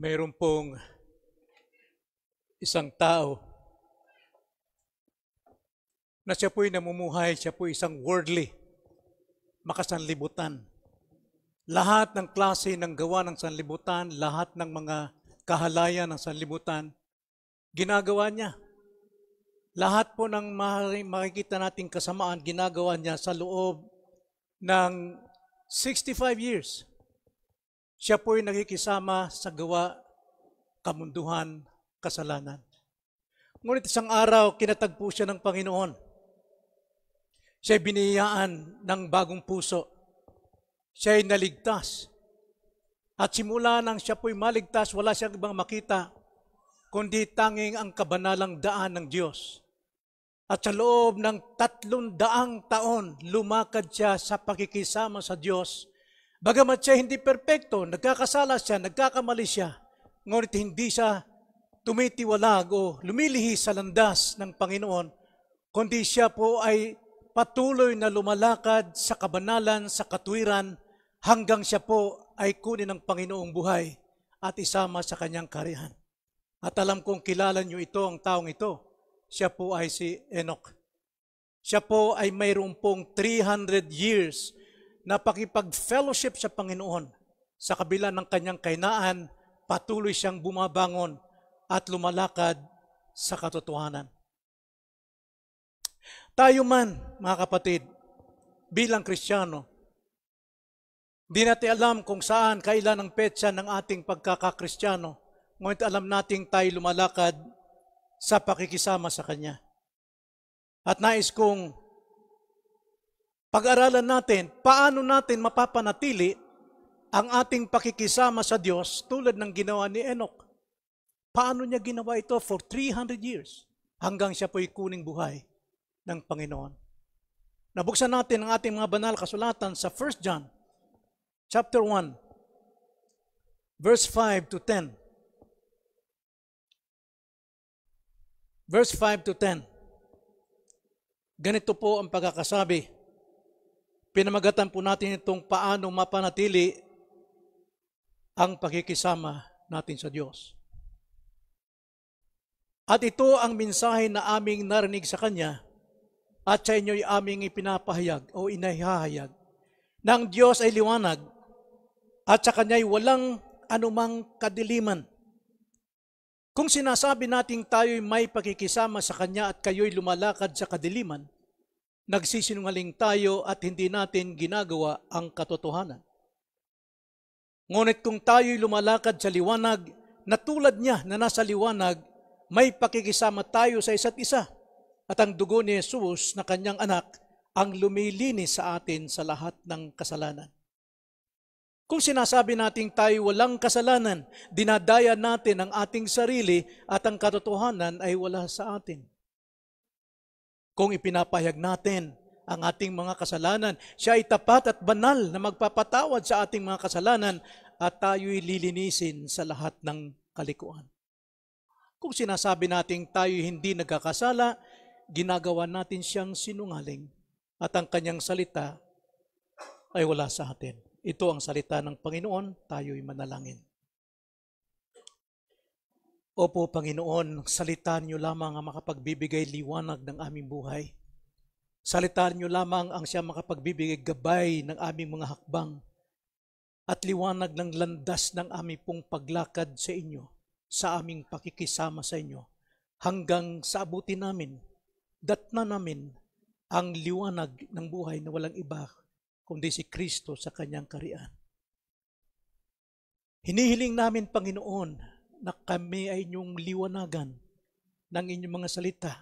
mayroon pong isang tao na siya po'y namumuhay, siya po'y isang worldly, makasanlibutan. Lahat ng klase ng gawa ng sanlibutan, lahat ng mga kahalayan ng sanlibutan, ginagawa niya. Lahat po ng makikita nating kasamaan, ginagawa niya sa loob ng 65 years siya po'y nakikisama sa gawa, kamunduhan, kasalanan. Ngunit isang araw, kinatagpo siya ng Panginoon. Siya biniyaan ng bagong puso. Siya ay naligtas. At simula nang siya po'y maligtas, wala siyang ibang makita, kundi tanging ang kabanalang daan ng Diyos. At sa loob ng tatlong daang taon, lumakad siya sa pakikisama sa Diyos Bagamat siya hindi perpekto, nagkakasala siya, nagkakamali siya, ngunit hindi siya tumitiwalag o lumilihis sa landas ng Panginoon, kundi siya po ay patuloy na lumalakad sa kabanalan, sa katwiran, hanggang siya po ay kunin ng Panginoong buhay at isama sa kanyang karihan. At alam kong kilala niyo ito, ang taong ito, siya po ay si Enoch. Siya po ay mayroong pong 300 years na fellowship sa Panginoon sa kabila ng kanyang kainaan, patuloy siyang bumabangon at lumalakad sa katotohanan. Tayo man, mga kapatid, bilang Kristiyano, di natin alam kung saan, kailan ang petsa ng ating pagkakakristiyano, ngunit alam nating tayo lumalakad sa pakikisama sa Kanya. At nais kong pag-aralan natin paano natin mapapanatili ang ating pakikisama sa Diyos tulad ng ginawa ni Enoch. Paano niya ginawa ito for 300 years hanggang siya po'y kuning buhay ng Panginoon. Nabuksan natin ang ating mga banal kasulatan sa 1 John chapter 1 verse 5 to 10. Verse 5 to 10. Ganito po ang pagkakasabi Pinamagatan po natin itong paano mapanatili ang pagkikisama natin sa Diyos. At ito ang mensahe na aming narinig sa Kanya at sa inyo'y aming ipinapahayag o inahihahayag na ang Diyos ay liwanag at sa Kanya'y walang anumang kadiliman. Kung sinasabi nating tayo'y may pagkikisama sa Kanya at kayo'y lumalakad sa kadiliman, nagsisinungaling tayo at hindi natin ginagawa ang katotohanan. Ngunit kung tayo'y lumalakad sa liwanag, na tulad niya na nasa liwanag, may pakikisama tayo sa isa't isa at ang dugo ni Jesus na kanyang anak ang lumilinis sa atin sa lahat ng kasalanan. Kung sinasabi nating tayo walang kasalanan, dinadaya natin ang ating sarili at ang katotohanan ay wala sa atin kung ipinapahayag natin ang ating mga kasalanan. Siya ay tapat at banal na magpapatawad sa ating mga kasalanan at tayo'y lilinisin sa lahat ng kalikuan. Kung sinasabi nating tayo hindi nagkakasala, ginagawa natin siyang sinungaling at ang kanyang salita ay wala sa atin. Ito ang salita ng Panginoon, tayo'y manalangin. Opo, Panginoon, salita niyo lamang ang makapagbibigay liwanag ng aming buhay. Salita niyo lamang ang siya makapagbibigay gabay ng aming mga hakbang at liwanag ng landas ng aming pong paglakad sa inyo, sa aming pakikisama sa inyo, hanggang sa abutin namin, datna namin ang liwanag ng buhay na walang iba kundi si Kristo sa kanyang karian. Hinihiling namin, Panginoon, na kami ay inyong liwanagan ng inyong mga salita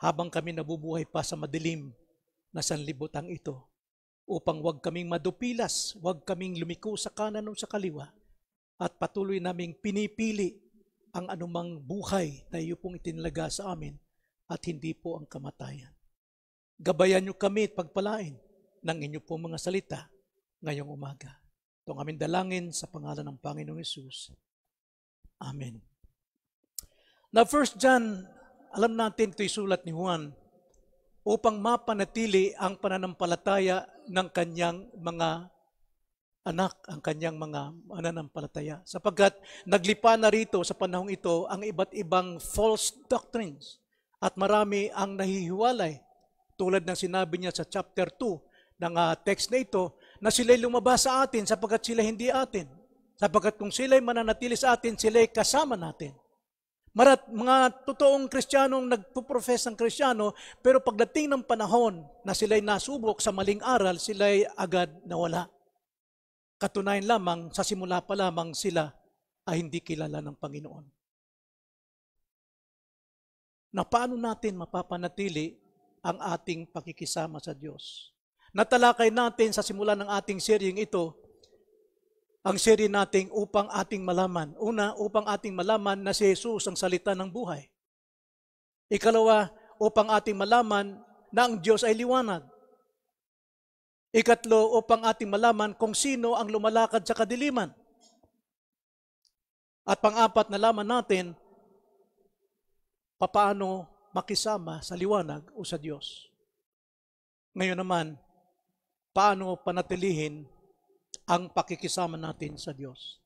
habang kami nabubuhay pa sa madilim na sanlibutan ito upang wag kaming madupilas, wag kaming lumiko sa kanan o sa kaliwa at patuloy naming pinipili ang anumang buhay na iyo pong itinlaga sa amin at hindi po ang kamatayan. Gabayan niyo kami at pagpalain ng inyo pong mga salita ngayong umaga. Ito ang aming dalangin sa pangalan ng Panginoong Yesus. Amen. Now, First John, alam natin ito'y sulat ni Juan upang mapanatili ang pananampalataya ng kanyang mga anak, ang kanyang mga mananampalataya. Sapagkat naglipa na rito sa panahong ito ang iba't ibang false doctrines at marami ang nahihiwalay tulad ng sinabi niya sa chapter 2 ng uh, text na ito na sila'y lumabas sa atin sapagkat sila hindi atin. Sapagkat kung sila'y mananatili sa atin, sila'y kasama natin. Marat, mga totoong kristyanong nagpuprofess ng kristyano, pero pagdating ng panahon na sila'y nasubok sa maling aral, sila'y agad nawala. Katunayan lamang, sa simula pa lamang sila ay hindi kilala ng Panginoon. Na paano natin mapapanatili ang ating pakikisama sa Diyos? Natalakay natin sa simula ng ating seryeng ito ang seri nating upang ating malaman. Una, upang ating malaman na si Jesus ang salita ng buhay. Ikalawa, upang ating malaman na ang Diyos ay liwanag. Ikatlo, upang ating malaman kung sino ang lumalakad sa kadiliman. At pang-apat, nalaman natin papaano makisama sa liwanag o sa Diyos. Ngayon naman, paano panatilihin ang pakikisama natin sa Diyos.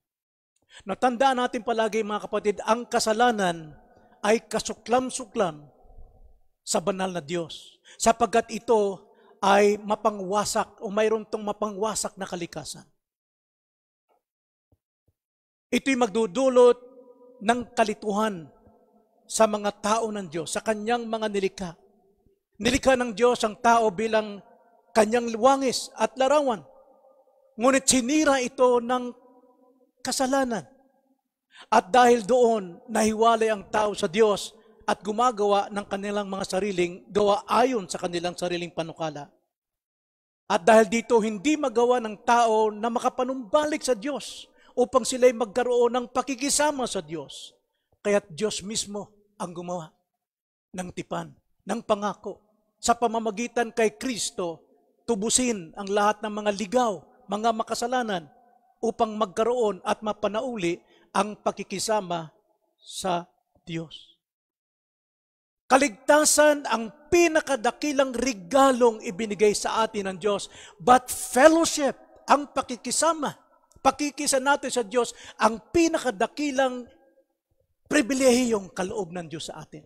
Natandaan natin palagi mga kapatid, ang kasalanan ay kasuklam-suklam sa banal na Diyos. Sapagkat ito ay mapangwasak o mayroon tong mapangwasak na kalikasan. Ito'y magdudulot ng kalituhan sa mga tao ng Diyos, sa kanyang mga nilika. Nilika ng Diyos ang tao bilang kanyang luwangis at larawan. Ngunit sinira ito ng kasalanan. At dahil doon, nahiwalay ang tao sa Diyos at gumagawa ng kanilang mga sariling gawa ayon sa kanilang sariling panukala. At dahil dito, hindi magawa ng tao na makapanumbalik sa Diyos upang sila'y magkaroon ng pakikisama sa Diyos. Kaya't Diyos mismo ang gumawa ng tipan, ng pangako. Sa pamamagitan kay Kristo, tubusin ang lahat ng mga ligaw mga makasalanan upang magkaroon at mapanauli ang pakikisama sa Diyos. Kaligtasan ang pinakadakilang regalong ibinigay sa atin ng Diyos. But fellowship, ang pakikisama, pakikisa natin sa Diyos, ang pinakadakilang pribilehiyong kaloob ng Diyos sa atin.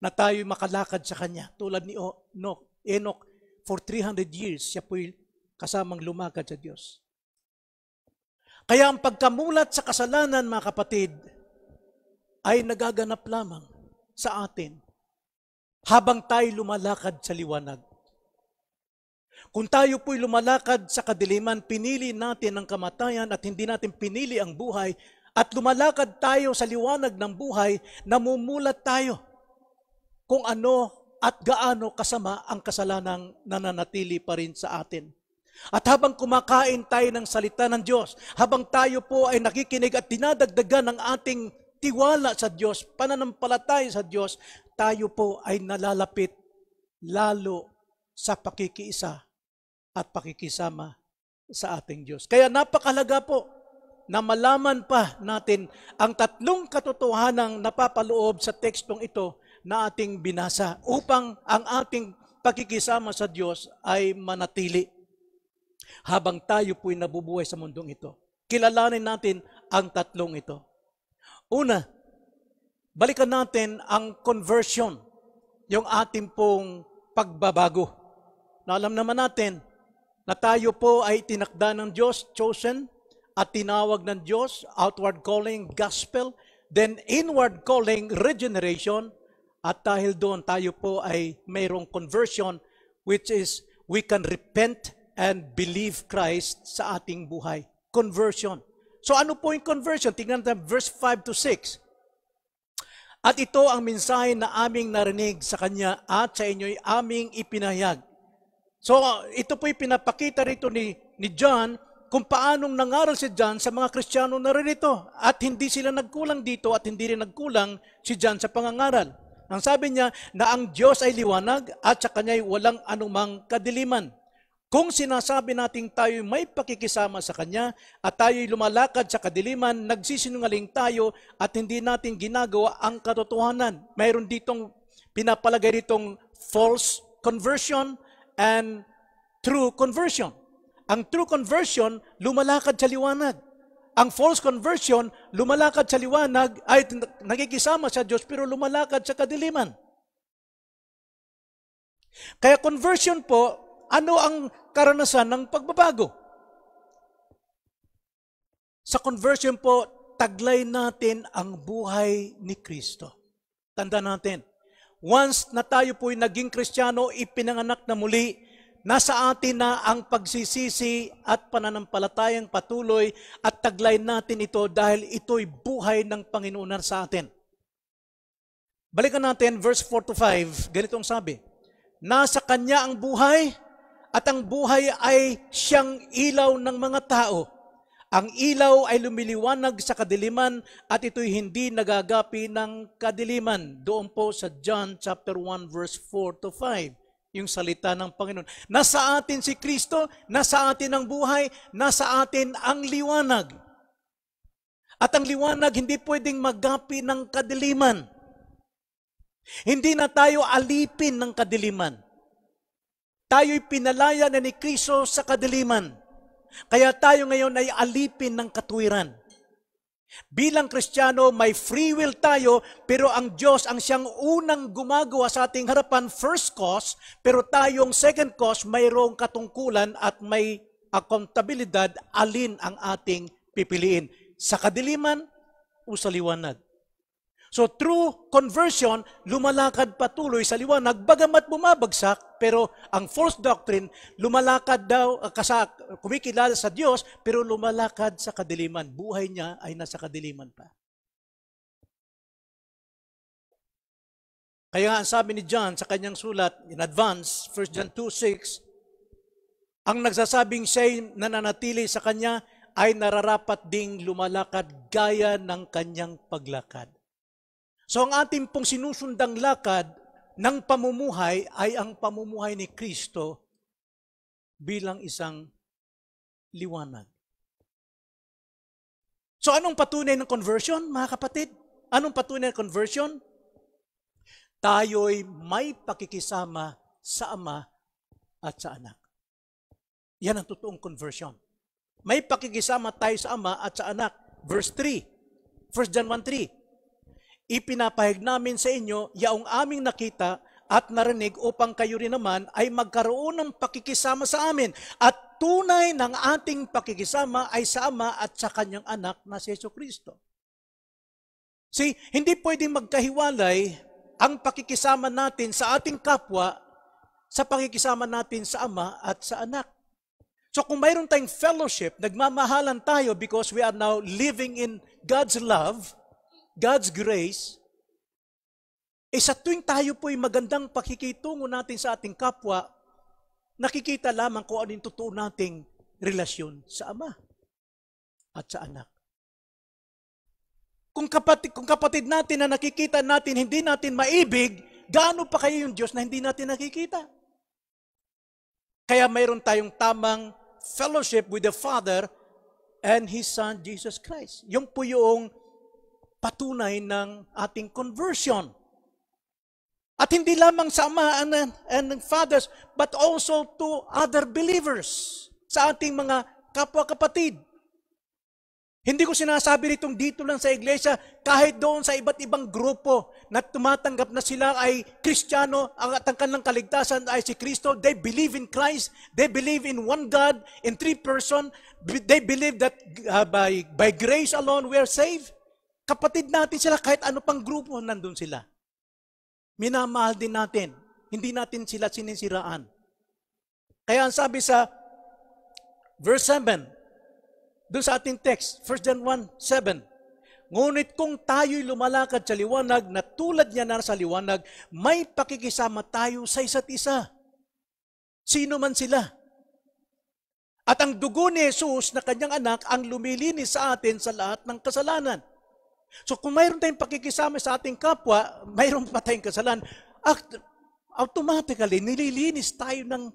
Na tayo makalakad sa Kanya, tulad ni Enoch. for 300 years, siya po'y kasamang lumakad sa Diyos. Kaya ang pagkamulat sa kasalanan, mga kapatid, ay nagaganap lamang sa atin habang tayo lumalakad sa liwanag. Kung tayo po'y lumalakad sa kadiliman, pinili natin ang kamatayan at hindi natin pinili ang buhay at lumalakad tayo sa liwanag ng buhay, namumulat tayo kung ano at gaano kasama ang kasalanang nananatili pa rin sa atin. At habang kumakain tayo ng salita ng Diyos, habang tayo po ay nakikinig at dinadagdagan ng ating tiwala sa Diyos, pananampalataya sa Diyos, tayo po ay nalalapit lalo sa pakikiisa at pakikisama sa ating Diyos. Kaya napakalaga po na malaman pa natin ang tatlong katotohanang napapaloob sa tekstong ito na ating binasa upang ang ating pakikisama sa Diyos ay manatili habang tayo po'y nabubuhay sa mundong ito. Kilalanin natin ang tatlong ito. Una, balikan natin ang conversion, yung ating pong pagbabago. Na alam naman natin na tayo po ay tinakda ng Diyos, chosen, at tinawag ng Diyos, outward calling, gospel, then inward calling, regeneration, at dahil doon tayo po ay mayroong conversion which is we can repent and believe Christ sa ating buhay. Conversion. So ano po yung conversion? Tingnan natin verse 5 to 6. At ito ang mensahe na aming narinig sa Kanya at sa inyo'y aming ipinahayag. So ito po'y pinapakita rito ni, ni John kung paanong nangaral si John sa mga Kristiyano na rito. At hindi sila nagkulang dito at hindi rin nagkulang si John sa pangangaral. Ang sabi niya na ang Diyos ay liwanag at sa Kanya'y walang anumang kadiliman. Kung sinasabi nating tayo may pakikisama sa Kanya at tayo'y lumalakad sa kadiliman, nagsisinungaling tayo at hindi natin ginagawa ang katotohanan. Mayroon ditong pinapalagay ditong false conversion and true conversion. Ang true conversion, lumalakad sa liwanag. Ang false conversion, lumalakad sa liwanag, ay nagkikisama sa Diyos pero lumalakad sa kadiliman. Kaya conversion po, ano ang karanasan ng pagbabago? Sa conversion po, taglay natin ang buhay ni Kristo. Tanda natin, once na tayo po'y naging Kristiyano, ipinanganak na muli, nasa atin na ang pagsisisi at pananampalatayang patuloy at taglay natin ito dahil ito'y buhay ng Panginoon sa atin. Balikan natin verse 4 to 5, ganito ang sabi, Nasa Kanya ang buhay, at ang buhay ay siyang ilaw ng mga tao. Ang ilaw ay lumiliwanag sa kadiliman at ito'y hindi nagagapi ng kadiliman. Doon po sa John chapter 1 verse 4 to 5, yung salita ng Panginoon. Nasa atin si Kristo, nasa atin ang buhay, nasa atin ang liwanag. At ang liwanag hindi pwedeng magapi ng kadiliman. Hindi na tayo alipin ng kadiliman. Tayo'y pinalaya na ni Kristo sa kadiliman. Kaya tayo ngayon ay alipin ng katuwiran. Bilang Kristiyano, may free will tayo, pero ang Diyos ang siyang unang gumagawa sa ating harapan, first cause, pero tayong second cause, mayroong katungkulan at may accountability alin ang ating pipiliin. Sa kadiliman o sa liwanag. So through conversion, lumalakad patuloy sa liwanag, bagamat bumabagsak, pero ang false doctrine, lumalakad daw, ah, kasa, kumikilala sa Diyos, pero lumalakad sa kadiliman. Buhay niya ay nasa kadiliman pa. Kaya nga ang sabi ni John sa kanyang sulat, in advance, 1 John 2.6, ang nagsasabing siya'y nananatili sa kanya ay nararapat ding lumalakad gaya ng kanyang paglakad. So ang ating pong sinusundang lakad ng pamumuhay ay ang pamumuhay ni Kristo bilang isang liwanag. So anong patunay ng conversion, mga kapatid? Anong patunay ng conversion? Tayo'y may pakikisama sa Ama at sa Anak. Yan ang totoong conversion. May pakikisama tayo sa Ama at sa Anak. Verse 3, 1 John 1.3 Ipinapahig namin sa inyo yaong aming nakita at narinig upang kayo rin naman ay magkaroon ng pakikisama sa amin. At tunay ng ating pakikisama ay sa Ama at sa Kanyang Anak na si Yeso Kristo. See, hindi pwedeng magkahiwalay ang pakikisama natin sa ating kapwa sa pakikisama natin sa Ama at sa Anak. So kung mayroon tayong fellowship, nagmamahalan tayo because we are now living in God's love, God's grace, eh sa tuwing tayo po'y magandang pakikitungo natin sa ating kapwa, nakikita lamang kung ano totoo nating relasyon sa Ama at sa anak. Kung kapatid, kung kapatid natin na nakikita natin, hindi natin maibig, gaano pa kayo yung Diyos na hindi natin nakikita? Kaya mayroon tayong tamang fellowship with the Father and His Son, Jesus Christ. Yung po yung patunay ng ating conversion. At hindi lamang sa ama and, and fathers, but also to other believers sa ating mga kapwa-kapatid. Hindi ko sinasabi nitong dito lang sa iglesia, kahit doon sa iba't ibang grupo na tumatanggap na sila ay Kristiyano, ang atangkan ng kaligtasan ay si Kristo, they believe in Christ, they believe in one God, in three person, they believe that uh, by, by grace alone we are saved. Kapatid natin sila, kahit ano pang grupo, nandun sila. Minamahal din natin. Hindi natin sila sinisiraan. Kaya ang sabi sa verse 7, doon sa ating text, 1 John 1, 7, Ngunit kung tayo'y lumalakad sa liwanag na tulad niya na sa liwanag, may pakikisama tayo sa isa't isa. Sino man sila. At ang dugo ni Jesus na kanyang anak ang lumilinis sa atin sa lahat ng kasalanan. So kung mayroon tayong pakikisama sa ating kapwa, mayroon pa tayong kasalan, automatically nililinis tayo ng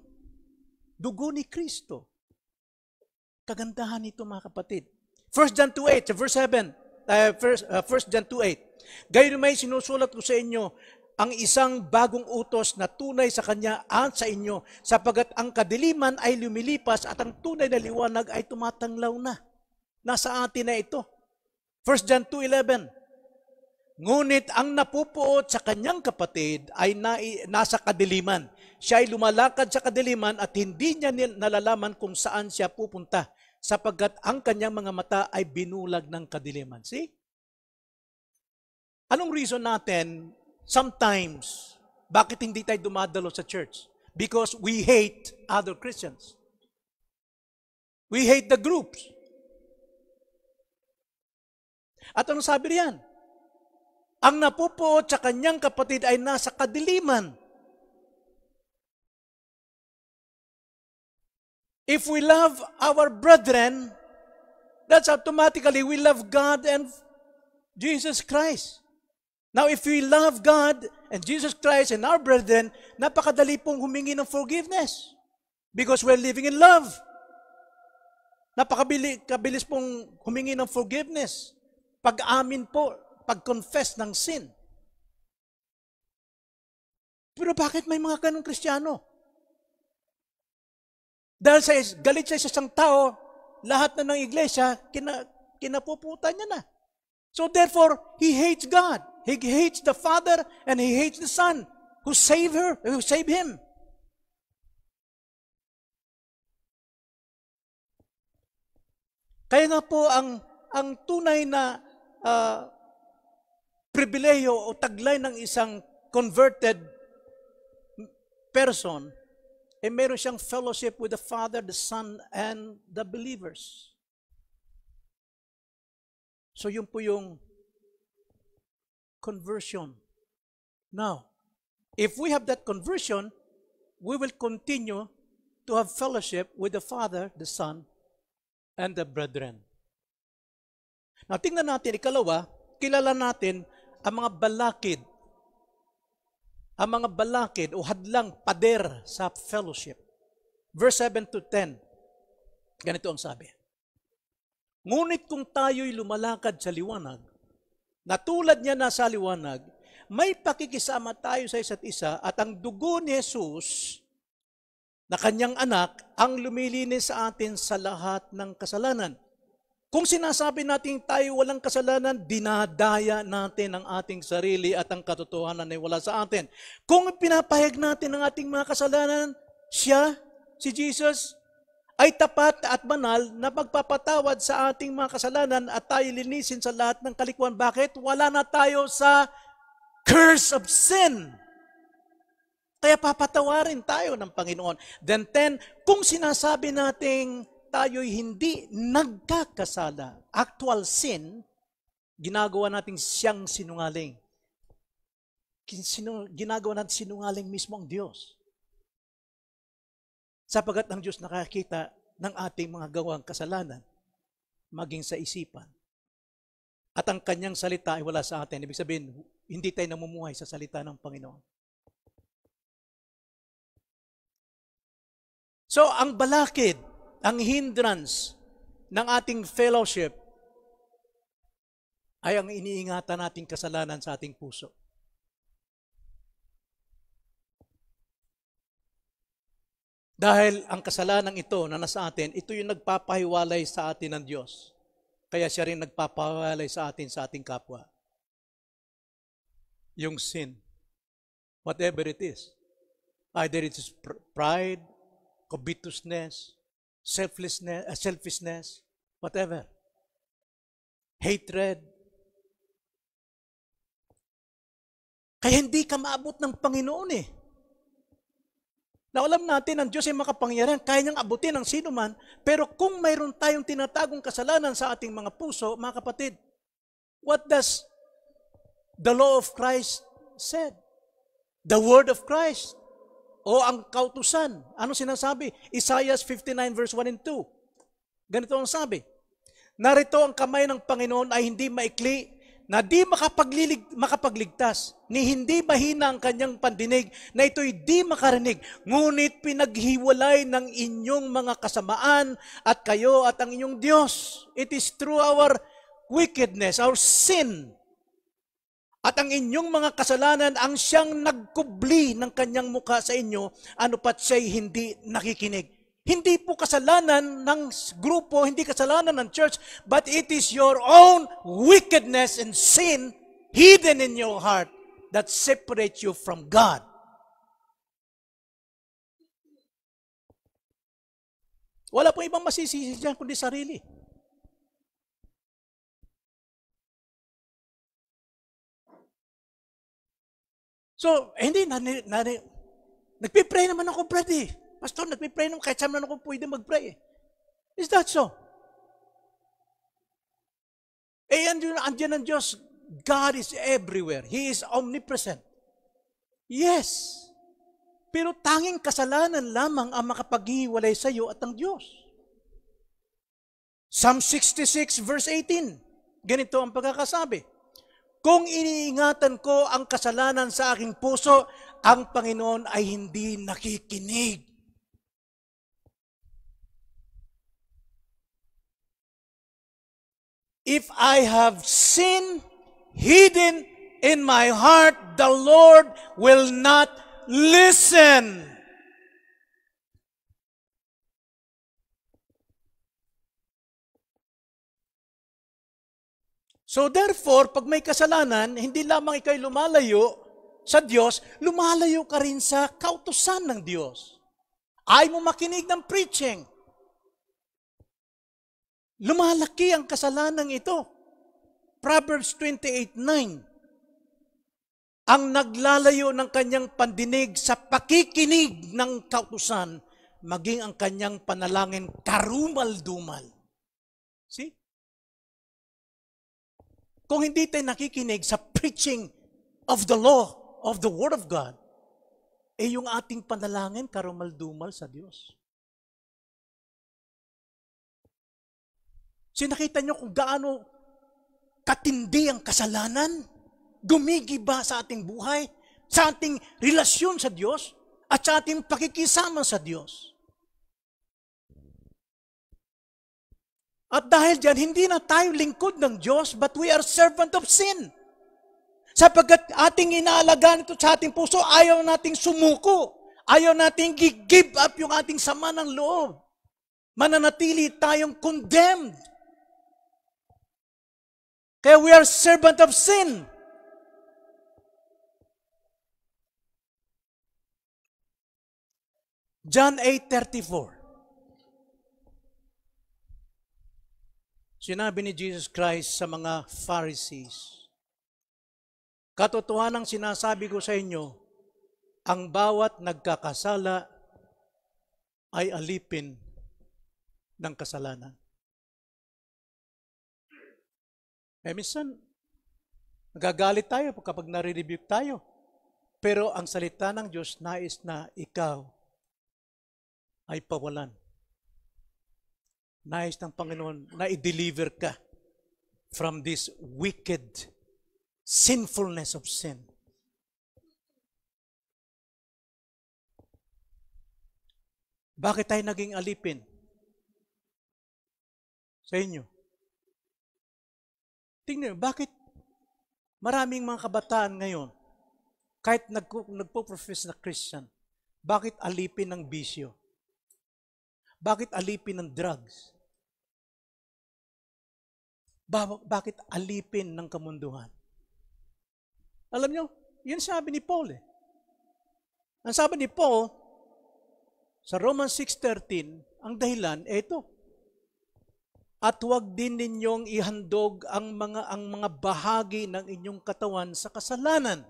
dugo ni Kristo. Kagandahan nito mga kapatid. 1 John 2.8, verse 7, uh, 1, uh, 1 John 2.8, Gayon may sinusulat ko sa inyo ang isang bagong utos na tunay sa kanya at sa inyo, sapagat ang kadiliman ay lumilipas at ang tunay na liwanag ay tumatanglaw na. Nasa atin na ito. 1 John 2.11 Ngunit ang napupuot sa kanyang kapatid ay nasa kadiliman. Siya ay lumalakad sa kadiliman at hindi niya nalalaman kung saan siya pupunta sapagkat ang kanyang mga mata ay binulag ng kadiliman. See? Anong reason natin sometimes bakit hindi tayo dumadalo sa church? Because we hate other Christians. We hate the groups. At ano sabi riyan? Ang napupuot sa kanyang kapatid ay nasa kadiliman. If we love our brethren, that's automatically we love God and Jesus Christ. Now, if we love God and Jesus Christ and our brethren, napakadali pong humingi ng forgiveness because we're living in love. Napakabilis pong humingi ng forgiveness pag-amin po, pag-confess ng sin. Pero bakit may mga ganong kristyano? Dahil sa galit sa isang tao, lahat na ng iglesia, kina, kinapuputa niya na. So therefore, he hates God. He hates the Father and he hates the Son who saved her, who saved him. Kaya nga po ang ang tunay na uh, ah, pribileyo o taglay ng isang converted person, eh meron siyang fellowship with the Father, the Son, and the believers. So yun po yung conversion. Now, if we have that conversion, we will continue to have fellowship with the Father, the Son, and the brethren. Now, tingnan natin, ikalawa, kilala natin ang mga balakid, ang mga balakid o hadlang pader sa fellowship. Verse 7 to 10, ganito ang sabi. Ngunit kung tayo'y lumalakad sa liwanag, na tulad niya na sa liwanag, may pakikisama tayo sa isa't isa at ang dugo ni Jesus na kanyang anak ang lumilinis sa atin sa lahat ng kasalanan. Kung sinasabi natin tayo walang kasalanan, dinadaya natin ang ating sarili at ang katotohanan ay wala sa atin. Kung pinapahayag natin ang ating mga kasalanan, siya, si Jesus, ay tapat at banal na pagpapatawad sa ating mga kasalanan at tayo linisin sa lahat ng kalikuan. Bakit? Wala na tayo sa curse of sin. Kaya papatawarin tayo ng Panginoon. Then 10, kung sinasabi nating tayo'y hindi nagkakasala, actual sin, ginagawa natin siyang sinungaling. Sinu, ginagawa natin sinungaling mismo ang Diyos. Sapagat ang Diyos nakakita ng ating mga gawang kasalanan, maging sa isipan. At ang kanyang salita ay wala sa atin. Ibig sabihin, hindi tayo namumuhay sa salita ng Panginoon. So, ang balakid ang hindrance ng ating fellowship ay ang iniingatan nating kasalanan sa ating puso. Dahil ang kasalanan ito na nasa atin, ito yung nagpapahiwalay sa atin ng Diyos. Kaya siya rin nagpapahiwalay sa atin sa ating kapwa. Yung sin, whatever it is, either it is pride, covetousness, selflessness, uh, selfishness, whatever. Hatred. Kaya hindi ka maabot ng Panginoon eh. Na alam natin, ang Diyos ay makapangyarihan, kaya niyang abutin ang sino man, pero kung mayroon tayong tinatagong kasalanan sa ating mga puso, mga kapatid, what does the law of Christ said? The word of Christ o ang kautusan. Ano sinasabi? Isaiah 59 verse 1 and 2. Ganito ang sabi. Narito ang kamay ng Panginoon ay hindi maikli na di makapaglilig, makapagligtas, ni hindi mahina ang kanyang pandinig, na ito'y di makarinig, ngunit pinaghiwalay ng inyong mga kasamaan at kayo at ang inyong Diyos. It is through our wickedness, our sin, at ang inyong mga kasalanan ang siyang nagkubli ng kanyang mukha sa inyo, ano pat siya'y hindi nakikinig. Hindi po kasalanan ng grupo, hindi kasalanan ng church, but it is your own wickedness and sin hidden in your heart that separates you from God. Wala pong ibang masisisi dyan kundi sarili. So, eh, hindi, nani, nani, nagpipray naman ako, Brad eh. Pastor, nagpipray naman, kahit saan naman ako pwede magpray eh. Is that so? Eh, andyan, andyan ang Diyos. God is everywhere. He is omnipresent. Yes. Pero tanging kasalanan lamang ang makapaghiwalay sa iyo at ang Diyos. Psalm 66 verse 18, ganito ang pagkakasabi. Kung iniingatan ko ang kasalanan sa aking puso, ang Panginoon ay hindi nakikinig. If I have sin hidden in my heart, the Lord will not listen. So therefore, pag may kasalanan, hindi lamang ikay lumalayo sa Diyos, lumalayo ka rin sa kautusan ng Diyos. Ay mo makinig ng preaching. Lumalaki ang kasalanan ito. Proverbs 28.9 Ang naglalayo ng kanyang pandinig sa pakikinig ng kautusan, maging ang kanyang panalangin karumal-dumal. See? Kung hindi tayo nakikinig sa preaching of the law, of the Word of God, eh yung ating panalangin karumaldumal sa Diyos. So nakita nyo kung gaano katindi ang kasalanan, gumigiba sa ating buhay, sa ating relasyon sa Diyos, at sa ating pakikisama sa Diyos. At dahil diyan, hindi na tayo lingkod ng Diyos, but we are servant of sin. Sapagkat ating inaalagaan ito sa ating puso, ayaw nating sumuko. Ayaw nating give up yung ating sama ng loob. Mananatili tayong condemned. Kaya we are servant of sin. John 8.34 sinabi ni Jesus Christ sa mga Pharisees, Katotohanan ang sinasabi ko sa inyo, ang bawat nagkakasala ay alipin ng kasalanan. Eh minsan, nagagalit tayo kapag nare-rebuke tayo. Pero ang salita ng Diyos nais na ikaw ay pawalan nais ng Panginoon na i-deliver ka from this wicked sinfulness of sin. Bakit tayo naging alipin? Sa inyo. Tingnan nyo, bakit maraming mga kabataan ngayon, kahit nagpo, nagpo-profess na Christian, bakit alipin ng bisyo? Bakit alipin ng drugs? Bakit alipin ng kamunduhan? Alam nyo, yun sabi ni Paul eh. Ang sabi ni Paul, sa Romans 6.13, ang dahilan, ito. At huwag din ninyong ihandog ang mga, ang mga bahagi ng inyong katawan sa kasalanan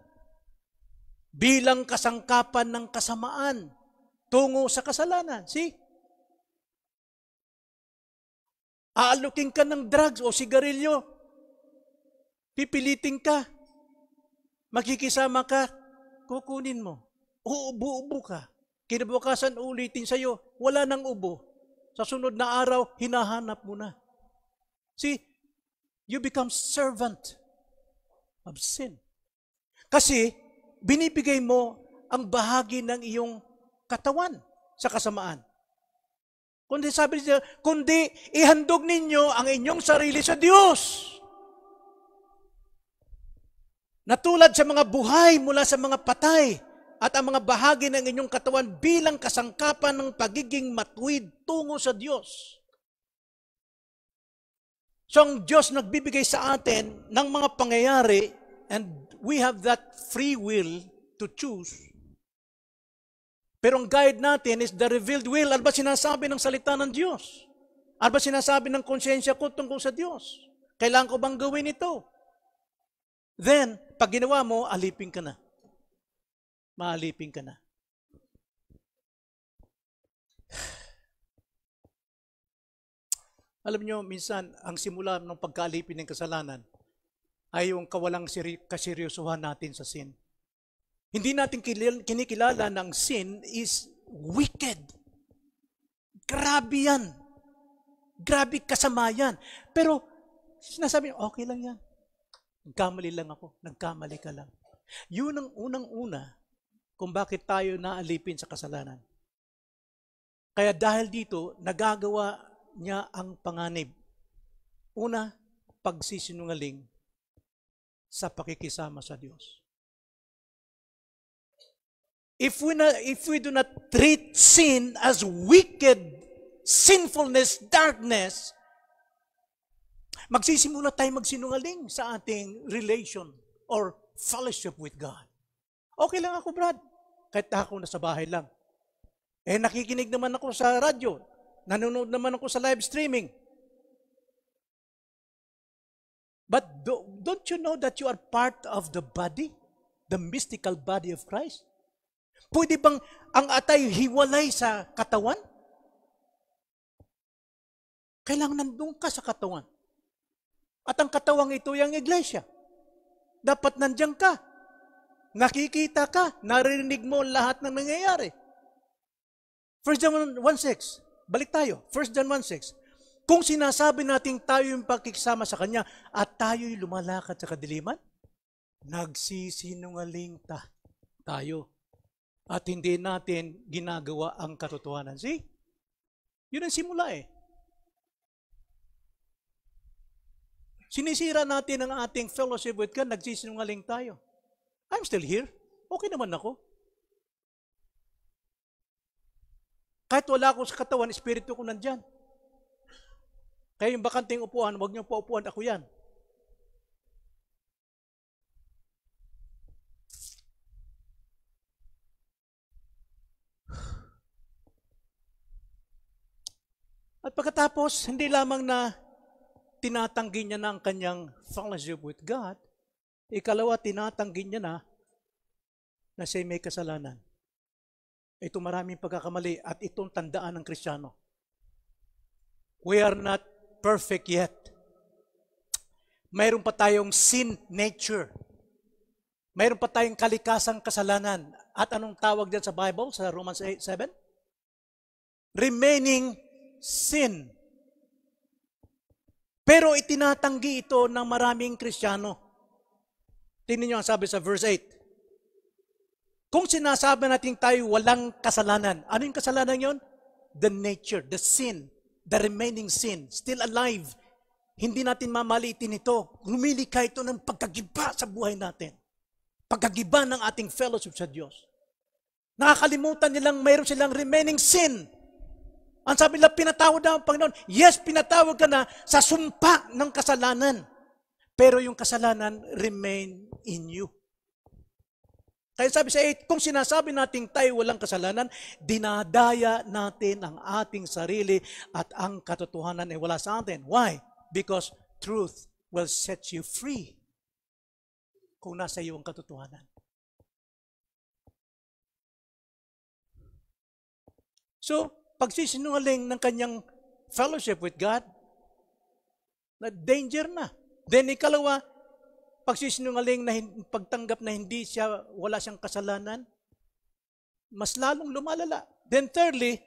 bilang kasangkapan ng kasamaan tungo sa kasalanan. See? Aalukin ka ng drugs o sigarilyo. Pipilitin ka. Makikisama ka. Kukunin mo. Uubo-ubo ka. Kinabukasan ulitin sa'yo, wala nang ubo. Sa sunod na araw, hinahanap mo na. See, you become servant of sin. Kasi, binibigay mo ang bahagi ng iyong katawan sa kasamaan. Kundi sabi niya, kundi ihandog ninyo ang inyong sarili sa Diyos. Natulad sa mga buhay mula sa mga patay at ang mga bahagi ng inyong katawan bilang kasangkapan ng pagiging matuwid tungo sa Diyos. So ang Diyos nagbibigay sa atin ng mga pangyayari and we have that free will to choose pero ang guide natin is the revealed will. Ano ba sinasabi ng salita ng Diyos? Ano ba sinasabi ng konsensya ko tungkol sa Diyos? Kailangan ko bang gawin ito? Then, pag ginawa mo, alipin ka na. Maalipin ka na. Alam nyo, minsan, ang simula ng pagkaalipin ng kasalanan ay yung kawalang kasiryosuhan natin sa sin. Hindi natin kinikilala ng sin is wicked. Grabe yan. Grabe kasama yan. Pero sinasabi niya, okay lang yan. Nagkamali lang ako. Nagkamali ka lang. Yun ang unang-una kung bakit tayo naalipin sa kasalanan. Kaya dahil dito, nagagawa niya ang panganib. Una, pagsisinungaling sa pakikisama sa Diyos if we, not, if we do not treat sin as wicked sinfulness, darkness, magsisimula tayong magsinungaling sa ating relation or fellowship with God. Okay lang ako, Brad. Kahit ako nasa bahay lang. Eh, nakikinig naman ako sa radyo. Nanonood naman ako sa live streaming. But do, don't you know that you are part of the body? The mystical body of Christ? Pwede bang ang atay hiwalay sa katawan? Kailangan nandun ka sa katawan. At ang katawang ito yung iglesia. Dapat nandiyan ka. Nakikita ka. Naririnig mo lahat ng nangyayari. 1 John 1.6. Balik tayo. 1 John 1.6. Kung sinasabi nating tayo yung pakiksama sa Kanya at tayo'y lumalakad sa kadiliman, nagsisinungaling ta tayo at hindi natin ginagawa ang katotohanan. See? Yun ang simula eh. Sinisira natin ang ating fellowship with God, nagsisinungaling tayo. I'm still here. Okay naman ako. Kahit wala ako sa katawan, espiritu ko nandyan. Kaya yung bakanting upuan, huwag niyo po upuan, ako yan. At pagkatapos, hindi lamang na tinatanggi niya na ang kanyang fellowship with God, ikalawa, tinatanggi niya na na siya may kasalanan. Ito maraming pagkakamali at itong tandaan ng Kristiyano. We are not perfect yet. Mayroon pa tayong sin nature. Mayroon pa tayong kalikasang kasalanan. At anong tawag diyan sa Bible, sa Romans 8, 7? Remaining sin. Pero itinatanggi ito ng maraming Kristiyano. Tingnan niyo ang sabi sa verse 8. Kung sinasabi natin tayo walang kasalanan, ano yung kasalanan yon? The nature, the sin, the remaining sin, still alive. Hindi natin mamalitin ito. Lumilikha ito ng pagkagiba sa buhay natin. Pagkagiba ng ating fellowship sa Diyos. Nakakalimutan nilang mayroon silang remaining sin ang sabi nila, pinatawad na ang Panginoon. Yes, pinatawad ka na sa sumpa ng kasalanan. Pero yung kasalanan remain in you. Kaya sabi sa 8, kung sinasabi nating tayo walang kasalanan, dinadaya natin ang ating sarili at ang katotohanan ay wala sa atin. Why? Because truth will set you free kung nasa iyo ang katotohanan. So, pagsisinungaling ng kanyang fellowship with God, na danger na. Then ikalawa, pagsisinungaling na pagtanggap na hindi siya, wala siyang kasalanan, mas lalong lumalala. Then thirdly,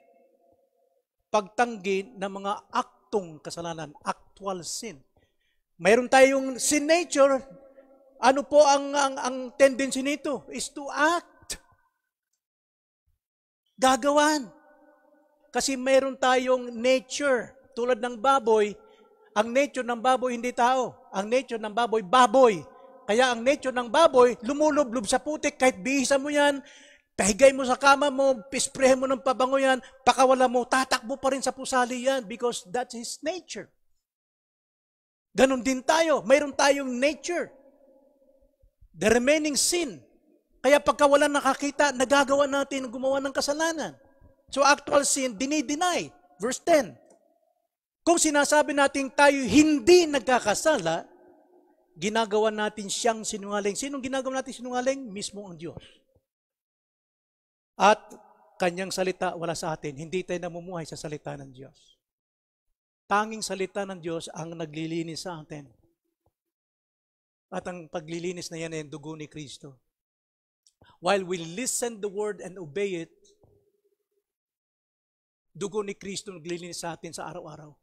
pagtanggi ng mga aktong kasalanan, actual sin. Mayroon tayong sin nature, ano po ang, ang, ang tendency nito? Is to act. Gagawan. Kasi meron tayong nature. Tulad ng baboy, ang nature ng baboy hindi tao. Ang nature ng baboy, baboy. Kaya ang nature ng baboy, lumulublob sa putik. Kahit bihisan mo yan, pahigay mo sa kama mo, pisprehe mo ng pabango yan, pakawala mo, tatakbo pa rin sa pusali yan because that's his nature. Ganon din tayo. Mayroon tayong nature. The remaining sin. Kaya pagka nakakita, nagagawa natin gumawa ng kasalanan. So actual sin, dinideny. Verse 10. Kung sinasabi natin tayo hindi nagkakasala, ginagawa natin siyang sinungaling. Sinong ginagawa natin sinungaling? Mismo ang Diyos. At kanyang salita wala sa atin. Hindi tayo namumuhay sa salita ng Diyos. Tanging salita ng Diyos ang naglilinis sa atin. At ang paglilinis na yan ay dugo ni Kristo. While we listen the word and obey it, dugo ni Kristo naglilinis sa atin sa araw-araw.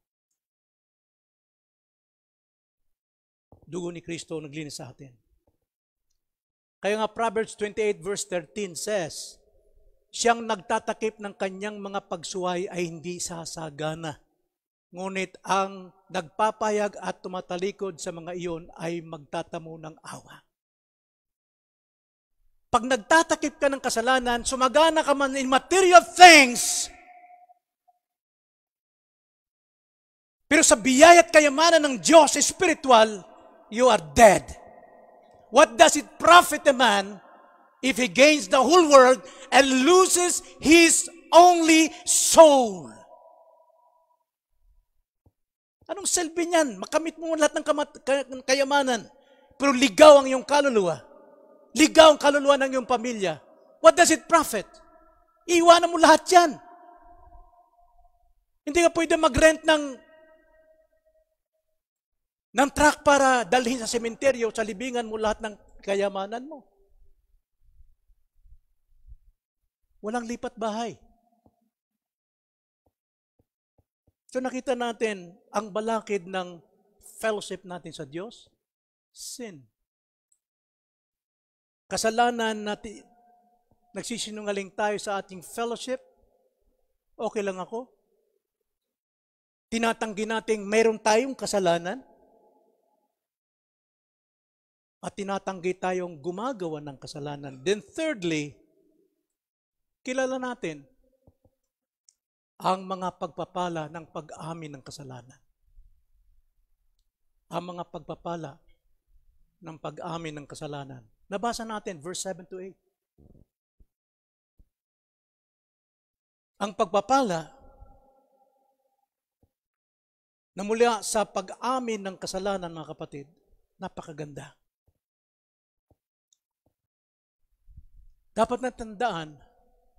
Dugo ni Kristo naglinis sa atin. Kaya nga Proverbs 28 verse 13 says, Siyang nagtatakip ng kanyang mga pagsuway ay hindi sasagana. Ngunit ang nagpapayag at tumatalikod sa mga iyon ay magtatamo ng awa. Pag nagtatakip ka ng kasalanan, sumagana ka man in material things, Pero sa biyaya at kayamanan ng Diyos spiritual, you are dead. What does it profit a man if he gains the whole world and loses his only soul? Anong selbi niyan? Makamit mo lahat ng kayamanan, pero ligaw ang iyong kaluluwa. Ligaw ang kaluluwa ng iyong pamilya. What does it profit? Iiwanan mo lahat yan. Hindi ka pwede mag-rent ng ng truck para dalhin sa sementeryo, sa libingan mo lahat ng kayamanan mo. Walang lipat bahay. So nakita natin ang balakid ng fellowship natin sa Diyos, sin. Kasalanan natin, nagsisinungaling tayo sa ating fellowship, okay lang ako. Tinatanggi natin, meron tayong kasalanan, at tinatanggi tayong gumagawa ng kasalanan. Then thirdly, kilala natin ang mga pagpapala ng pag-amin ng kasalanan. Ang mga pagpapala ng pag-amin ng kasalanan. Nabasa natin verse 7 to 8. Ang pagpapala na mula sa pag-amin ng kasalanan, mga kapatid, napakaganda. Dapat natandaan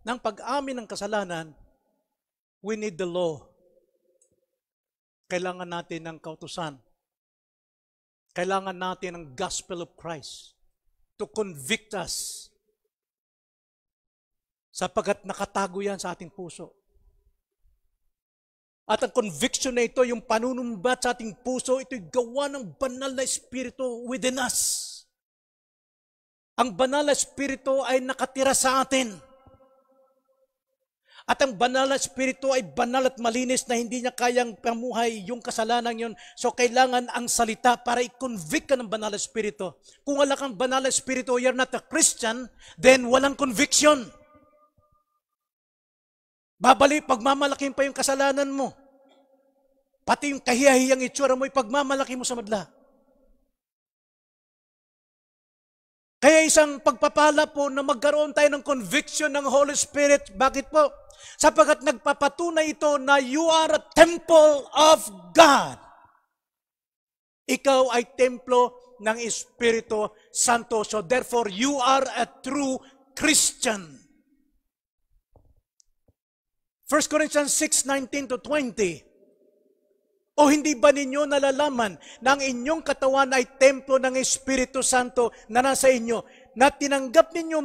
ng pag-amin ng kasalanan, we need the law. Kailangan natin ng kautusan. Kailangan natin ng gospel of Christ to convict us sapagat nakatago yan sa ating puso. At ang conviction na ito, yung panunumbat sa ating puso, ito'y gawa ng banal na Espiritu within us. Ang banal na espiritu ay nakatira sa atin. At ang banal na espiritu ay banal at malinis na hindi niya kayang pamuhay yung kasalanan yun. So kailangan ang salita para i-convict ka ng banal na espiritu. Kung wala kang banal na espiritu, you're not a Christian, then walang conviction. Babalik, pagmamalaking pa yung kasalanan mo. Pati yung kahihiyang itsura mo, ipagmamalaki mo sa madla. Kaya isang pagpapala po na magkaroon tayo ng conviction ng Holy Spirit. Bakit po? Sapagat nagpapatunay ito na you are a temple of God. Ikaw ay templo ng Espiritu Santo. So therefore, you are a true Christian. 1 Corinthians 6:19 to 20. O hindi ba ninyo nalalaman na ang inyong katawan ay templo ng Espiritu Santo na nasa inyo, na tinanggap ninyo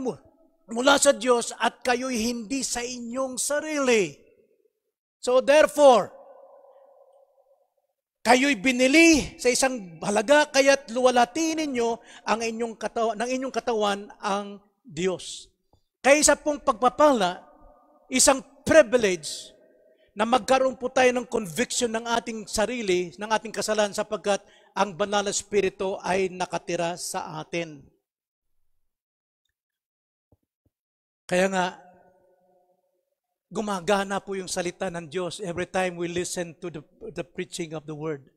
mula sa Diyos at kayo'y hindi sa inyong sarili? So therefore, kayo'y binili sa isang halaga, kaya't luwalatiin ninyo ang inyong katawan, ng inyong katawan ang Diyos. Kaysa pong pagpapala, isang privilege na magkaroon po tayo ng conviction ng ating sarili, ng ating kasalanan sapagkat ang banal na spirito ay nakatira sa atin. Kaya nga, gumagana po yung salita ng Diyos every time we listen to the, the preaching of the Word.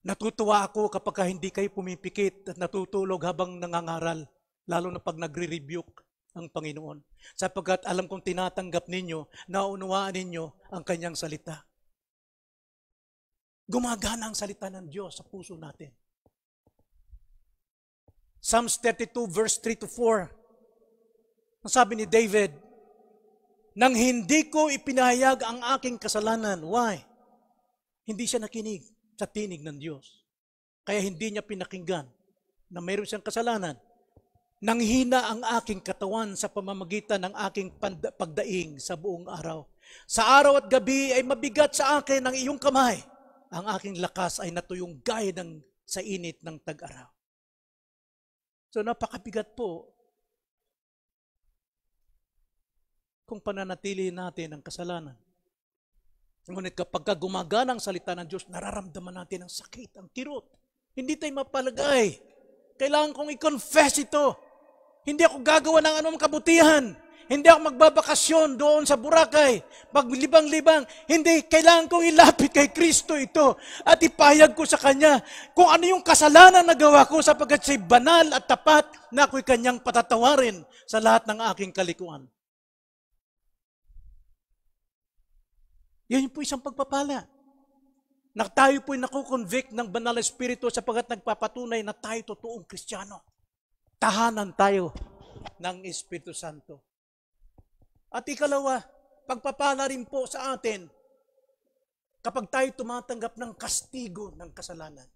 Natutuwa ako kapag hindi kayo pumipikit at natutulog habang nangangaral, lalo na pag nagre-rebuke ang Panginoon. Sapagkat alam kong tinatanggap ninyo, naunawaan ninyo ang kanyang salita. Gumagana ang salita ng Diyos sa puso natin. Psalms 32 verse 3 to 4. Ang sabi ni David, Nang hindi ko ipinahayag ang aking kasalanan. Why? Hindi siya nakinig sa tinig ng Diyos. Kaya hindi niya pinakinggan na mayroon siyang kasalanan Nanghina ang aking katawan sa pamamagitan ng aking pagdaing sa buong araw. Sa araw at gabi ay mabigat sa akin ang iyong kamay. Ang aking lakas ay natuyong gaya ng, sa init ng tag-araw. So napakabigat po kung pananatili natin ang kasalanan. Ngunit kapag gumagana ang salita ng Diyos, nararamdaman natin ang sakit, ang kirot. Hindi tayo mapalagay. Kailangan kong i-confess ito. Hindi ako gagawa ng anong kabutihan. Hindi ako magbabakasyon doon sa Boracay. Maglibang-libang. Hindi, kailangan kong ilapit kay Kristo ito at ipayag ko sa Kanya kung ano yung kasalanan na gawa ko sapagkat siya banal at tapat na ako'y Kanyang patatawarin sa lahat ng aking kalikuan. Yan po isang pagpapala. Na tayo po'y nakukonvict ng banal espiritu sapagat nagpapatunay na tayo totoong Kristiyano tahanan tayo ng Espiritu Santo. At ikalawa, pagpapala rin po sa atin kapag tayo tumatanggap ng kastigo ng kasalanan.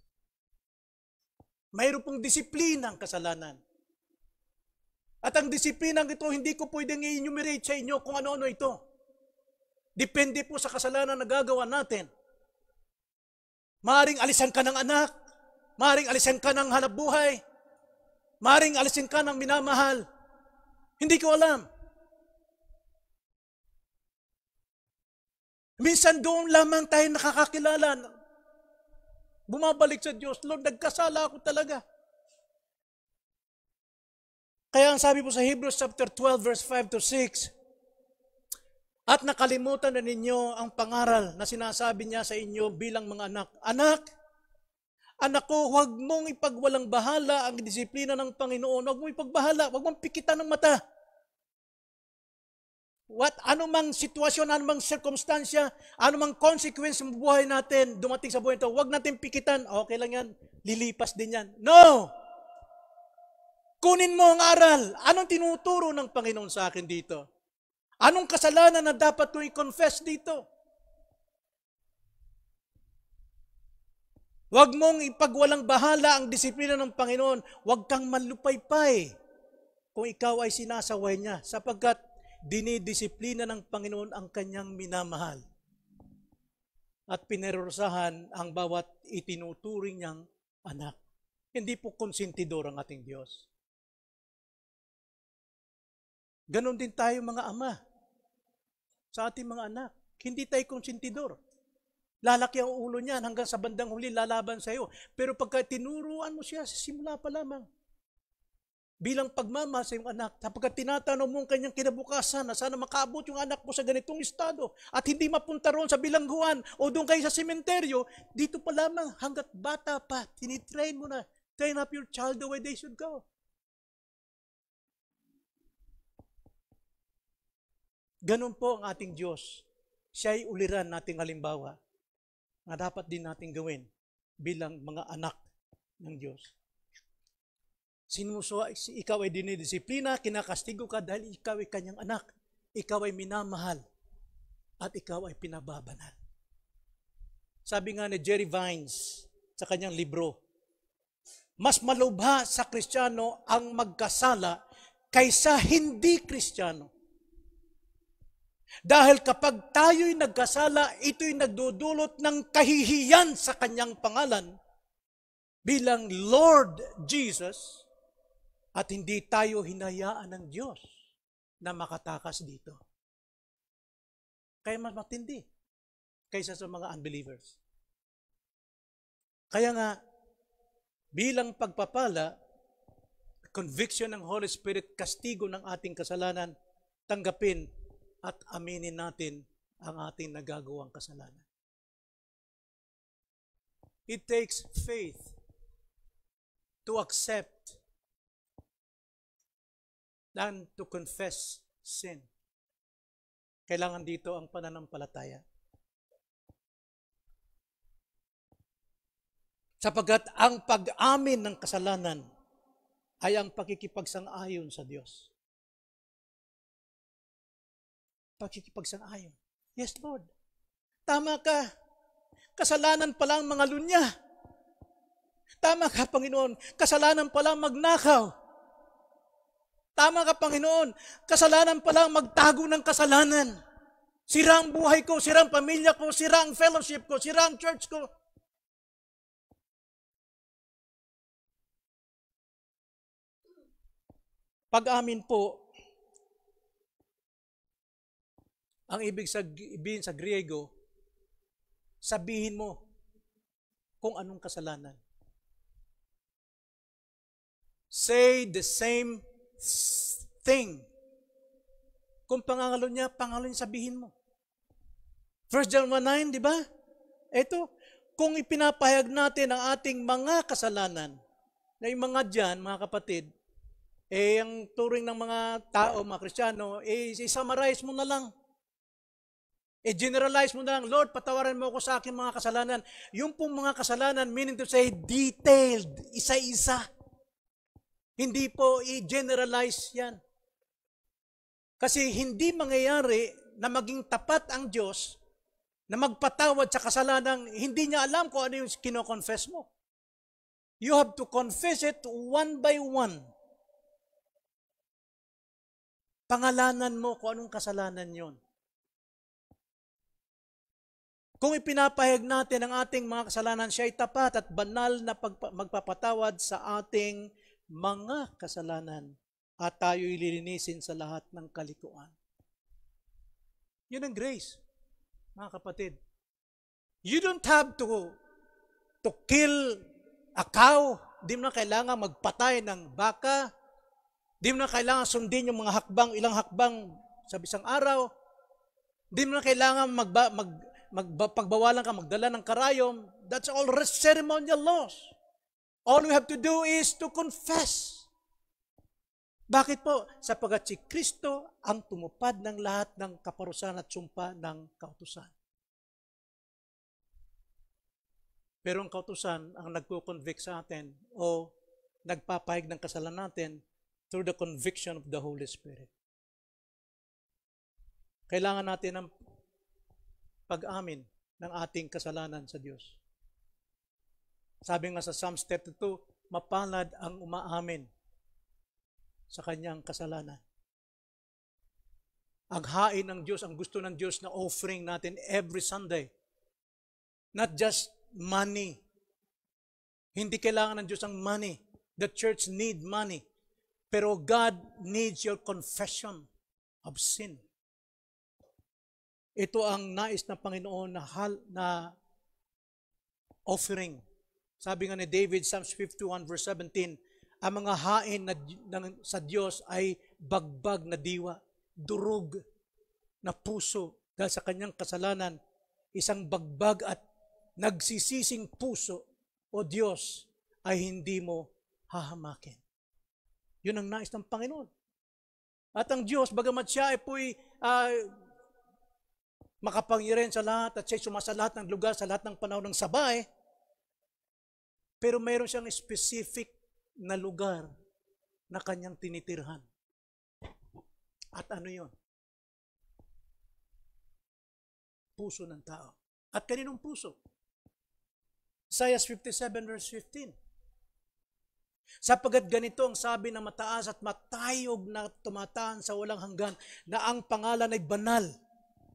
Mayroon pong disiplina ang kasalanan. At ang disiplinang ito, hindi ko pwedeng i-enumerate sa inyo kung ano-ano ito. Depende po sa kasalanan na gagawa natin. Maaring alisan ka ng anak, maaring alisan ka ng hanapbuhay, Maring alisin ka ng minamahal. Hindi ko alam. Minsan doon lamang tayo nakakakilala. Bumabalik sa Diyos, Lord, nagkasala ako talaga. Kaya ang sabi po sa Hebrews chapter 12 verse 5 to 6, at nakalimutan na ninyo ang pangaral na sinasabi niya sa inyo bilang mga anak. Anak, Anak ko, huwag mong ipagwalang bahala ang disiplina ng Panginoon. Huwag mong ipagbahala, huwag mong pikitan ng mata. What, mang sitwasyon, anumang sirkumstansya, mang consequence ng buhay natin, dumating sa buhay nito, huwag natin pikitan, okay lang yan, lilipas din yan. No! Kunin mo ang aral. Anong tinuturo ng Panginoon sa akin dito? Anong kasalanan na dapat ko i-confess dito? Huwag mong ipagwalang bahala ang disiplina ng Panginoon. Huwag kang malupaypay kung ikaw ay sinasaway niya sapagkat dinidisiplina ng Panginoon ang kanyang minamahal at pinerosahan ang bawat itinuturing niyang anak. Hindi po konsentidor ang ating Diyos. Ganon din tayo mga ama sa ating mga anak. Hindi tayo konsentidor. Lalaki ang ulo niyan hanggang sa bandang huli lalaban sa iyo. Pero pagka tinuruan mo siya, simula pa lamang. Bilang pagmama sa iyong anak, kapag tinatanong mo ang kanyang kinabukasan na sana makaabot yung anak mo sa ganitong estado at hindi mapunta roon sa bilangguan o doon kayo sa sementeryo, dito pa lamang hanggat bata pa, tinitrain mo na, train up your child the way they should go. Ganun po ang ating Diyos. Siya ay uliran nating halimbawa na dapat din natin gawin bilang mga anak ng Diyos. Sinusuwa, ikaw ay dinidisiplina, kinakastigo ka dahil ikaw ay kanyang anak. Ikaw ay minamahal at ikaw ay pinababanal. Sabi nga ni Jerry Vines sa kanyang libro, mas malubha sa Kristiyano ang magkasala kaysa hindi Kristiyano. Dahil kapag tayo'y nagkasala, ito'y nagdudulot ng kahihiyan sa kanyang pangalan bilang Lord Jesus at hindi tayo hinayaan ng Diyos na makatakas dito. Kaya mas matindi kaysa sa mga unbelievers. Kaya nga, bilang pagpapala, conviction ng Holy Spirit, kastigo ng ating kasalanan, tanggapin at aminin natin ang ating nagagawang kasalanan. It takes faith to accept and to confess sin. Kailangan dito ang pananampalataya. Sapagat ang pag-amin ng kasalanan ay ang pakikipagsang-ayon sa Diyos. Pakikipagsang-ayon. Yes, Lord. Tama ka. Kasalanan pa lang mga lunya. Tama ka, Panginoon. Kasalanan pa lang magnakaw. Tama ka, Panginoon. Kasalanan pa lang magtago ng kasalanan. Sira ang buhay ko, sira ang pamilya ko, sira ang fellowship ko, sira ang church ko. Pag-amin po Ang ibig sabihin sa Griego, sabihin mo kung anong kasalanan. Say the same thing. Kung pangangalo niya, pangalo niya sabihin mo. 1 John 1.9, di ba? Ito, kung ipinapahayag natin ang ating mga kasalanan, na yung mga dyan, mga kapatid, eh, ang turing ng mga tao, mga Kristiyano, eh, i-summarize mo na lang. I-generalize eh, mo na lang, Lord, patawarin mo ako sa aking mga kasalanan. Yung pong mga kasalanan, meaning to say, detailed, isa-isa. Hindi po i-generalize yan. Kasi hindi mangyayari na maging tapat ang Diyos na magpatawad sa kasalanan, hindi niya alam kung ano yung kinoconfess mo. You have to confess it one by one. Pangalanan mo kung anong kasalanan yon. Kung ipinapahayag natin ang ating mga kasalanan, siya ay tapat at banal na magpapatawad sa ating mga kasalanan at tayo'y lilinisin sa lahat ng kalikuan. Yun ang grace, mga kapatid. You don't have to to kill a cow. Di mo na kailangan magpatay ng baka. Di mo na kailangan sundin yung mga hakbang, ilang hakbang sa isang araw. Hindi mo na kailangan magba, mag, magpagbawalan ka magdala ng karayom, that's all ceremonial laws. All we have to do is to confess. Bakit po? Sapagat si Kristo ang tumupad ng lahat ng kaparusahan at sumpa ng kautusan. Pero ang kautusan ang nagko-convict sa atin o nagpapahig ng kasalanan natin through the conviction of the Holy Spirit. Kailangan natin ng pag-amin ng ating kasalanan sa Diyos. Sabi nga sa Psalms 32, mapalad ang umaamin sa kanyang kasalanan. Ang hain ng Diyos, ang gusto ng Diyos na offering natin every Sunday. Not just money. Hindi kailangan ng Diyos ang money. The church need money. Pero God needs your confession of sin. Ito ang nais ng Panginoon na, hal, na offering. Sabi nga ni David, Psalms 51 verse 17, ang mga hain na, na, sa Diyos ay bagbag na diwa, durug na puso dahil sa kanyang kasalanan, isang bagbag at nagsisising puso, O Diyos, ay hindi mo hahamakin. Yun ang nais ng Panginoon. At ang Diyos, bagamat siya ay po'y uh, makapangyarihan sa lahat at siya'y sumasa lahat ng lugar, sa lahat ng panahon ng sabay, pero mayroon siyang specific na lugar na kanyang tinitirhan. At ano yon? Puso ng tao. At kaninong puso? Isaiah 57 verse 15. Sapagat ganito ang sabi ng mataas at matayog na tumataan sa walang hanggan na ang pangalan ay banal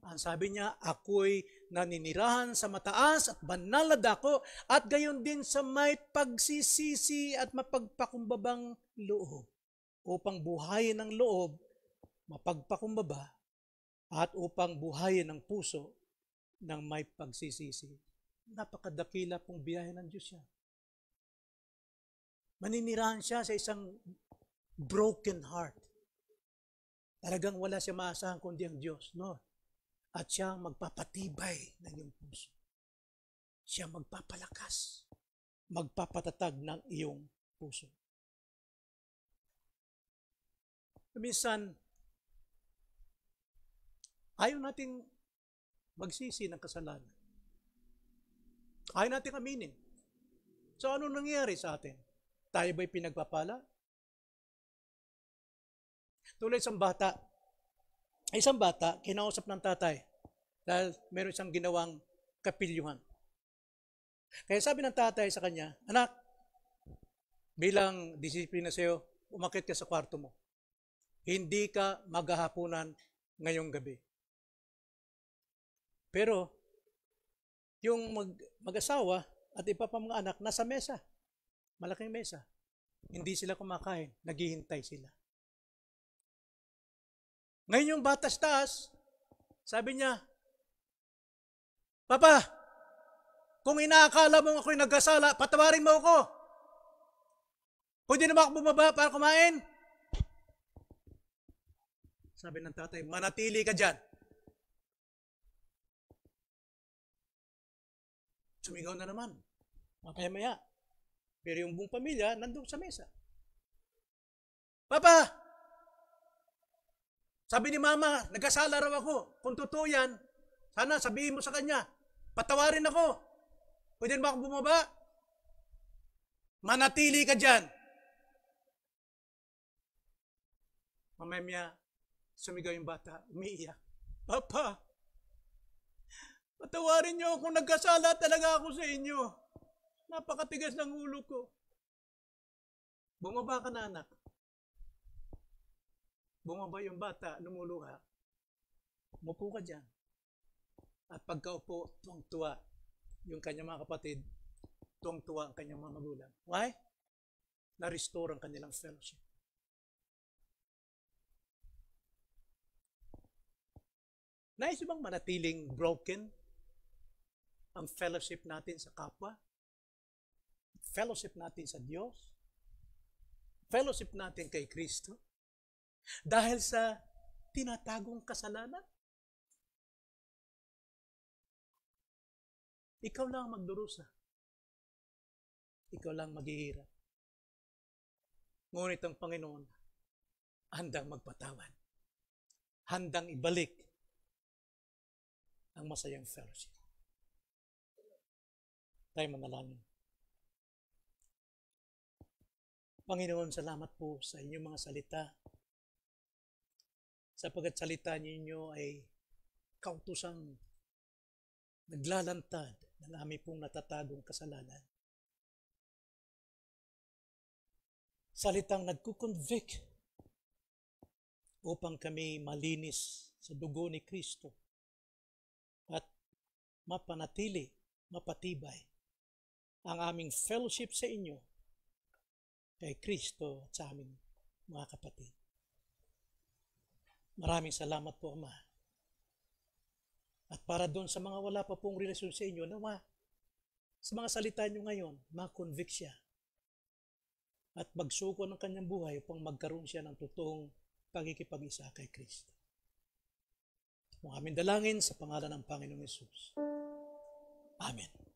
ang sabi niya, ako'y naninirahan sa mataas at banal na dako at gayon din sa may pagsisisi at mapagpakumbabang loob upang buhayin ang loob, mapagpakumbaba at upang buhayin ang puso ng may pagsisisi. Napakadakila pong biyahe ng Diyos siya. Maninirahan siya sa isang broken heart. Talagang wala siya maasahan kundi ang Diyos. No? At siya magpapatibay ng iyong puso. Siya magpapalakas, magpapatatag ng iyong puso. Minsan, ayaw nating magsisi ng kasalanan. Ayaw nating aminin. So ano nangyari sa atin? Tayo ba'y pinagpapala? Tulad sa bata, Isang bata, kinausap ng tatay dahil meron isang ginawang kapilyuhan. Kaya sabi ng tatay sa kanya, Anak, bilang disiplina sa iyo, umakit ka sa kwarto mo. Hindi ka maghahapunan ngayong gabi. Pero, yung mag, mag-asawa at ipapamang anak nasa mesa. Malaking mesa. Hindi sila kumakain. Naghihintay sila. Ngayon yung batas taas, sabi niya, Papa, kung inaakala mong ako'y nagkasala, patawarin mo ako. Pwede na ba ako bumaba para kumain? Sabi ng tatay, manatili ka dyan. Sumigaw na naman. Mapaya-maya. Pero yung buong pamilya, nandun sa mesa. Papa, sabi ni mama, nagkasala raw ako. Kung totoo yan, sana sabihin mo sa kanya, patawarin ako. Pwede ba akong bumaba? Manatili ka dyan. Mamaya, sumigaw yung bata, umiiyak. Papa, patawarin niyo ako, nagkasala talaga ako sa inyo. Napakatigas ng ulo ko. Bumaba ka na anak bumaba yung bata, lumuluha, umupo ka dyan. At pagkaupo, tuwang-tuwa yung kanyang mga kapatid, tuwang-tuwa ang kanyang mga magulang. Why? Na-restore ang kanilang fellowship. Nais bang manatiling broken ang fellowship natin sa kapwa? Fellowship natin sa Diyos? Fellowship natin kay Kristo? Dahil sa tinatagong kasalanan. Ikaw lang magdurusa. Ikaw lang maghihirap. Ngunit ang Panginoon, handang magpatawan. Handang ibalik ang masayang fellowship. Tayo manalangin. Panginoon, salamat po sa inyong mga salita sapagat salita ninyo ay kautusang naglalantad ng aming pong natatagong kasalanan. Salitang nagkukonvict upang kami malinis sa dugo ni Kristo at mapanatili, mapatibay ang aming fellowship sa inyo kay Kristo at sa aming mga kapatid. Maraming salamat po, Ama. At para doon sa mga wala pa pong relasyon sa inyo, nawa, sa mga salita nyo ngayon, makonvict siya at magsuko ng kanyang buhay upang magkaroon siya ng totoong pagkikipag-isa kay Kristo. Mong aming dalangin sa pangalan ng Panginoong Yesus. Amen.